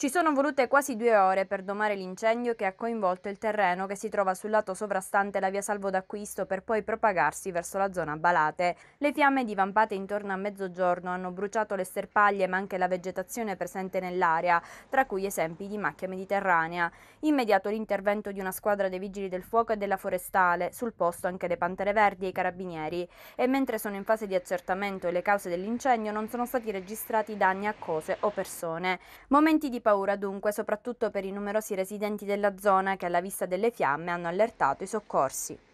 Ci sono volute quasi due ore per domare l'incendio che ha coinvolto il terreno che si trova sul lato sovrastante la via Salvo d'Acquisto per poi propagarsi verso la zona Balate. Le fiamme divampate intorno a mezzogiorno hanno bruciato le sterpaglie ma anche la vegetazione presente nell'area, tra cui esempi di macchia mediterranea. Immediato l'intervento di una squadra dei vigili del fuoco e della forestale, sul posto anche le Pantere Verdi e i carabinieri. E mentre sono in fase di accertamento e le cause dell'incendio non sono stati registrati danni a cose o persone. Momenti di paura dunque soprattutto per i numerosi residenti della zona che alla vista delle fiamme hanno allertato i soccorsi.